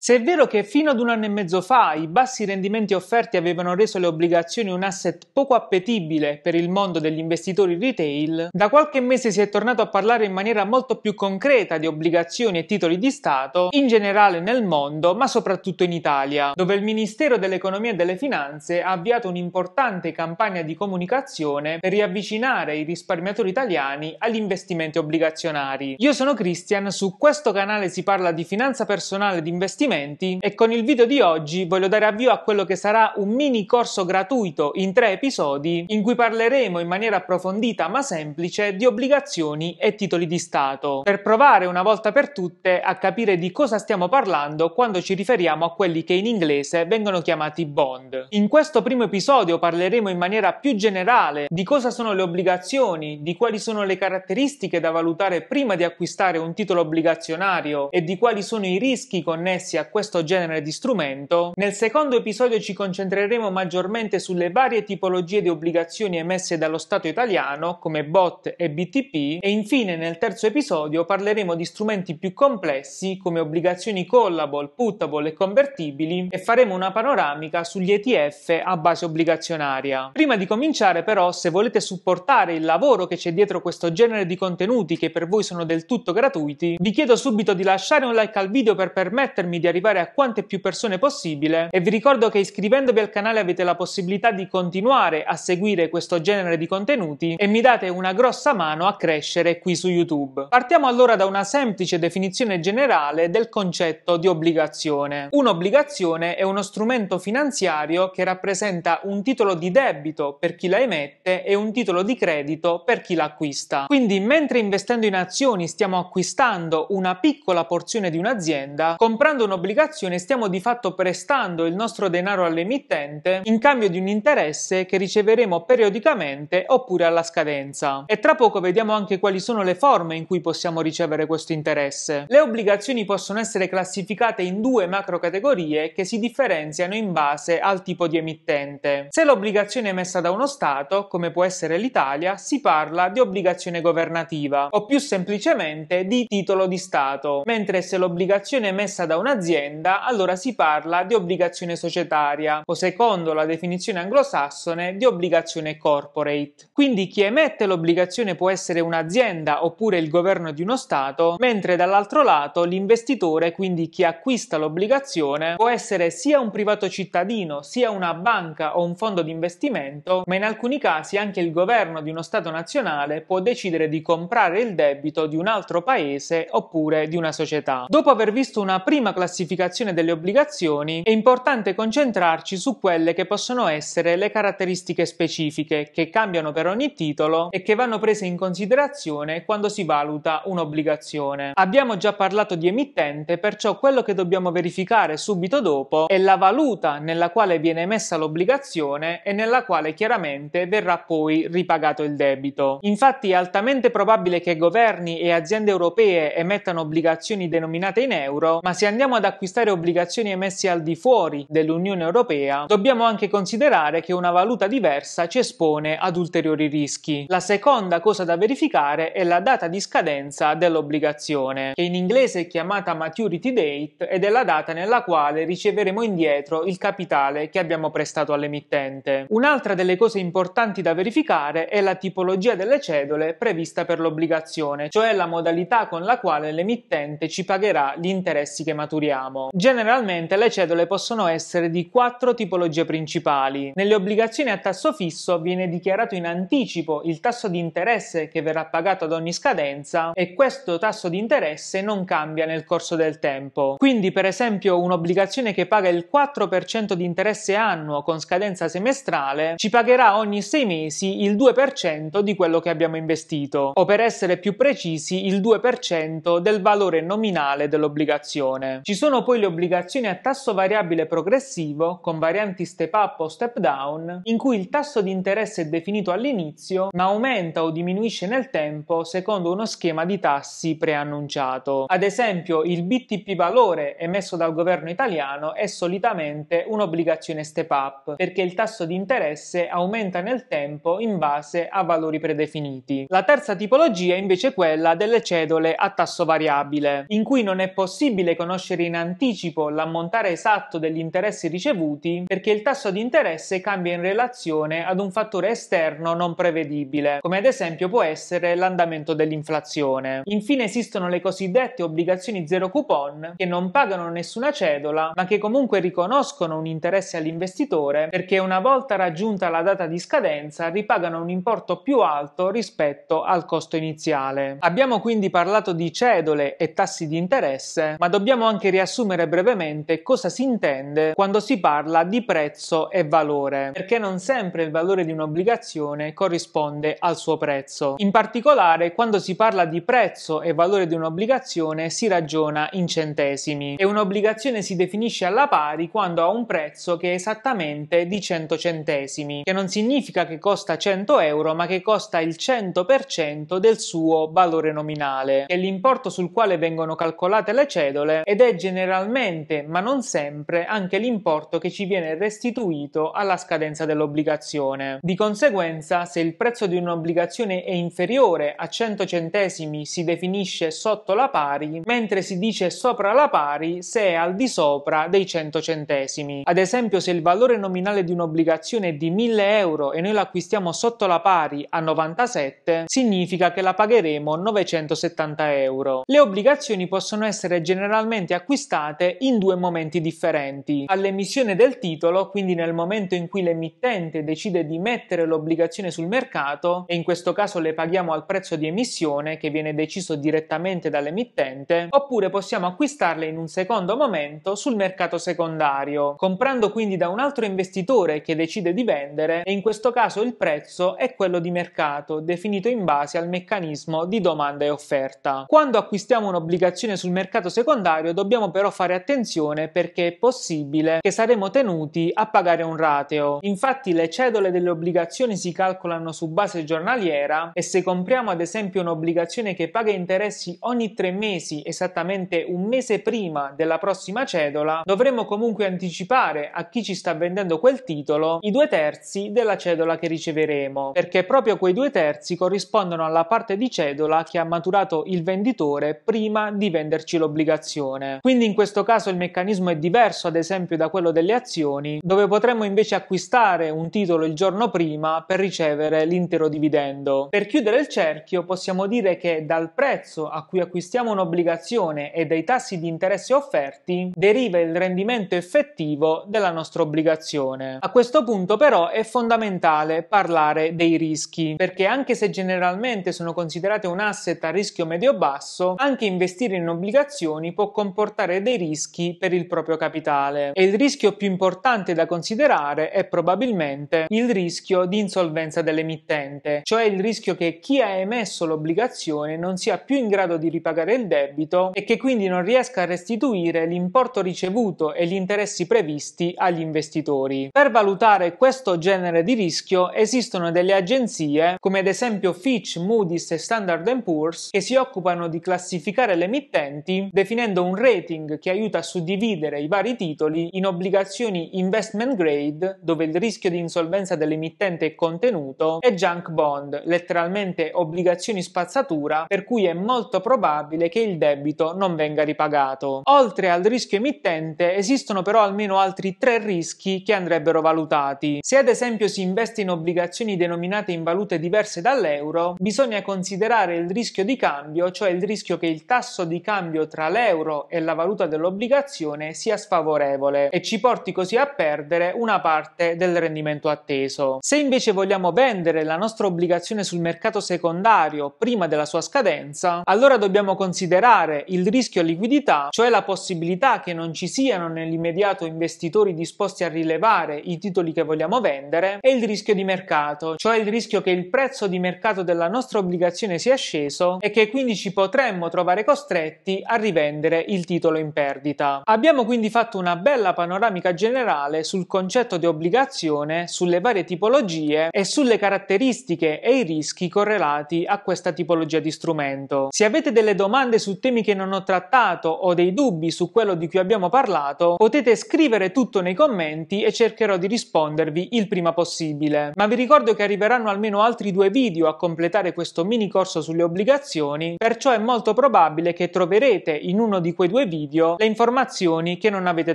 Se è vero che fino ad un anno e mezzo fa i bassi rendimenti offerti avevano reso le obbligazioni un asset poco appetibile per il mondo degli investitori retail, da qualche mese si è tornato a parlare in maniera molto più concreta di obbligazioni e titoli di Stato, in generale nel mondo, ma soprattutto in Italia, dove il Ministero dell'Economia e delle Finanze ha avviato un'importante campagna di comunicazione per riavvicinare i risparmiatori italiani agli investimenti obbligazionari. Io sono Christian, su questo canale si parla di finanza personale ed investimenti investimenti e con il video di oggi voglio dare avvio a quello che sarà un mini corso gratuito in tre episodi in cui parleremo in maniera approfondita ma semplice di obbligazioni e titoli di Stato per provare una volta per tutte a capire di cosa stiamo parlando quando ci riferiamo a quelli che in inglese vengono chiamati bond. In questo primo episodio parleremo in maniera più generale di cosa sono le obbligazioni, di quali sono le caratteristiche da valutare prima di acquistare un titolo obbligazionario e di quali sono i rischi connessi a questo genere di strumento, nel secondo episodio ci concentreremo maggiormente sulle varie tipologie di obbligazioni emesse dallo Stato italiano, come BOT e BTP, e infine nel terzo episodio parleremo di strumenti più complessi come obbligazioni callable, putable e convertibili e faremo una panoramica sugli ETF a base obbligazionaria. Prima di cominciare però, se volete supportare il lavoro che c'è dietro questo genere di contenuti che per voi sono del tutto gratuiti, vi chiedo subito di lasciare un like al video per permettermi di arrivare a quante più persone possibile e vi ricordo che iscrivendovi al canale avete la possibilità di continuare a seguire questo genere di contenuti e mi date una grossa mano a crescere qui su YouTube. Partiamo allora da una semplice definizione generale del concetto di obbligazione. Un'obbligazione è uno strumento finanziario che rappresenta un titolo di debito per chi la emette e un titolo di credito per chi l'acquista. Quindi mentre investendo in azioni stiamo acquistando una piccola porzione di un'azienda, comprando un'obbligazione un'obbligazione stiamo di fatto prestando il nostro denaro all'emittente in cambio di un interesse che riceveremo periodicamente oppure alla scadenza. E tra poco vediamo anche quali sono le forme in cui possiamo ricevere questo interesse. Le obbligazioni possono essere classificate in due macro categorie che si differenziano in base al tipo di emittente. Se l'obbligazione è messa da uno Stato, come può essere l'Italia, si parla di obbligazione governativa o più semplicemente di titolo di Stato, mentre se l'obbligazione è messa da un'azienda dell'azienda, allora si parla di obbligazione societaria o secondo la definizione anglosassone di obbligazione corporate. Quindi chi emette l'obbligazione può essere un'azienda oppure il governo di uno Stato, mentre dall'altro lato l'investitore, quindi chi acquista l'obbligazione, può essere sia un privato cittadino, sia una banca o un fondo di investimento, ma in alcuni casi anche il governo di uno Stato nazionale può decidere di comprare il debito di un altro paese oppure di una società. Dopo aver visto una prima classificazione classificazione delle obbligazioni, è importante concentrarci su quelle che possono essere le caratteristiche specifiche che cambiano per ogni titolo e che vanno prese in considerazione quando si valuta un'obbligazione. Abbiamo già parlato di emittente, perciò quello che dobbiamo verificare subito dopo è la valuta nella quale viene emessa l'obbligazione e nella quale chiaramente verrà poi ripagato il debito. Infatti è altamente probabile che governi e aziende europee emettano obbligazioni denominate in euro, ma se andiamo ad acquistare obbligazioni emesse al di fuori dell'Unione Europea, dobbiamo anche considerare che una valuta diversa ci espone ad ulteriori rischi. La seconda cosa da verificare è la data di scadenza dell'obbligazione, che in inglese è chiamata maturity date ed è la data nella quale riceveremo indietro il capitale che abbiamo prestato all'emittente. Un'altra delle cose importanti da verificare è la tipologia delle cedole prevista per l'obbligazione, cioè la modalità con la quale l'emittente ci pagherà gli interessi che maturiamo abbiamo. Generalmente le cedole possono essere di quattro tipologie principali. Nelle obbligazioni a tasso fisso viene dichiarato in anticipo il tasso di interesse che verrà pagato ad ogni scadenza e questo tasso di interesse non cambia nel corso del tempo. Quindi per esempio un'obbligazione che paga il 4% di interesse annuo con scadenza semestrale ci pagherà ogni 6 mesi il 2% di quello che abbiamo investito o per essere più precisi il 2% del valore nominale dell'obbligazione. Ci sono poi le obbligazioni a tasso variabile progressivo, con varianti step up o step down, in cui il tasso di interesse è definito all'inizio, ma aumenta o diminuisce nel tempo secondo uno schema di tassi preannunciato. Ad esempio, il BTP valore emesso dal governo italiano è solitamente un'obbligazione step up, perché il tasso di interesse aumenta nel tempo in base a valori predefiniti. La terza tipologia è invece quella delle cedole a tasso variabile, in cui non è possibile conoscere in anticipo l'ammontare esatto degli interessi ricevuti perché il tasso di interesse cambia in relazione ad un fattore esterno non prevedibile, come ad esempio può essere l'andamento dell'inflazione. Infine esistono le cosiddette obbligazioni zero coupon che non pagano nessuna cedola, ma che comunque riconoscono un interesse all'investitore perché una volta raggiunta la data di scadenza ripagano un importo più alto rispetto al costo iniziale. Abbiamo quindi parlato di cedole e tassi di interesse, ma dobbiamo anche riassumere brevemente cosa si intende quando si parla di prezzo e valore, perché non sempre il valore di un'obbligazione corrisponde al suo prezzo. In particolare, quando si parla di prezzo e valore di un'obbligazione si ragiona in centesimi e un'obbligazione si definisce alla pari quando ha un prezzo che è esattamente di 100 centesimi, che non significa che costa 100 euro, ma che costa il 100% del suo valore nominale, e l'importo sul quale vengono calcolate le cedole ed è generalmente generalmente, ma non sempre, anche l'importo che ci viene restituito alla scadenza dell'obbligazione. Di conseguenza, se il prezzo di un'obbligazione è inferiore a 100 centesimi si definisce sotto la pari, mentre si dice sopra la pari se è al di sopra dei 100 centesimi. Ad esempio, se il valore nominale di un'obbligazione è di 1000 euro e noi l'acquistiamo sotto la pari a 97, significa che la pagheremo 970 euro. Le obbligazioni possono essere generalmente acquistate acquistate in due momenti differenti. All'emissione del titolo, quindi nel momento in cui l'emittente decide di mettere l'obbligazione sul mercato, e in questo caso le paghiamo al prezzo di emissione che viene deciso direttamente dall'emittente, oppure possiamo acquistarle in un secondo momento sul mercato secondario, comprando quindi da un altro investitore che decide di vendere e in questo caso il prezzo è quello di mercato, definito in base al meccanismo di domanda e offerta. Quando acquistiamo un'obbligazione sul mercato secondario dobbiamo però fare attenzione perché è possibile che saremo tenuti a pagare un rateo. Infatti le cedole delle obbligazioni si calcolano su base giornaliera e se compriamo ad esempio un'obbligazione che paga interessi ogni tre mesi, esattamente un mese prima della prossima cedola, dovremo comunque anticipare a chi ci sta vendendo quel titolo i due terzi della cedola che riceveremo, perché proprio quei due terzi corrispondono alla parte di cedola che ha maturato il venditore prima di venderci l'obbligazione. Quindi quindi in questo caso il meccanismo è diverso ad esempio da quello delle azioni, dove potremmo invece acquistare un titolo il giorno prima per ricevere l'intero dividendo. Per chiudere il cerchio possiamo dire che dal prezzo a cui acquistiamo un'obbligazione e dai tassi di interesse offerti deriva il rendimento effettivo della nostra obbligazione. A questo punto però è fondamentale parlare dei rischi, perché anche se generalmente sono considerate un asset a rischio medio-basso, anche investire in obbligazioni può comportare affrontare dei rischi per il proprio capitale e il rischio più importante da considerare è probabilmente il rischio di insolvenza dell'emittente, cioè il rischio che chi ha emesso l'obbligazione non sia più in grado di ripagare il debito e che quindi non riesca a restituire l'importo ricevuto e gli interessi previsti agli investitori. Per valutare questo genere di rischio esistono delle agenzie come ad esempio Fitch, Moody's e Standard Poor's che si occupano di classificare le emittenti definendo un rating rating che aiuta a suddividere i vari titoli in obbligazioni investment grade, dove il rischio di insolvenza dell'emittente è contenuto, e junk bond, letteralmente obbligazioni spazzatura, per cui è molto probabile che il debito non venga ripagato. Oltre al rischio emittente esistono però almeno altri tre rischi che andrebbero valutati. Se ad esempio si investe in obbligazioni denominate in valute diverse dall'euro, bisogna considerare il rischio di cambio, cioè il rischio che il tasso di cambio tra l'euro e la valuta dell'obbligazione sia sfavorevole e ci porti così a perdere una parte del rendimento atteso. Se invece vogliamo vendere la nostra obbligazione sul mercato secondario prima della sua scadenza, allora dobbiamo considerare il rischio liquidità, cioè la possibilità che non ci siano nell'immediato investitori disposti a rilevare i titoli che vogliamo vendere, e il rischio di mercato, cioè il rischio che il prezzo di mercato della nostra obbligazione sia sceso e che quindi ci potremmo trovare costretti a rivendere il titolo titolo in perdita. Abbiamo quindi fatto una bella panoramica generale sul concetto di obbligazione, sulle varie tipologie e sulle caratteristiche e i rischi correlati a questa tipologia di strumento. Se avete delle domande su temi che non ho trattato o dei dubbi su quello di cui abbiamo parlato, potete scrivere tutto nei commenti e cercherò di rispondervi il prima possibile. Ma vi ricordo che arriveranno almeno altri due video a completare questo mini corso sulle obbligazioni, perciò è molto probabile che troverete in uno di quei due video video le informazioni che non avete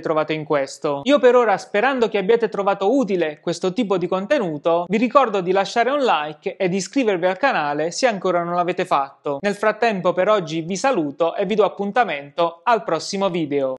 trovato in questo. Io per ora sperando che abbiate trovato utile questo tipo di contenuto vi ricordo di lasciare un like e di iscrivervi al canale se ancora non l'avete fatto. Nel frattempo per oggi vi saluto e vi do appuntamento al prossimo video.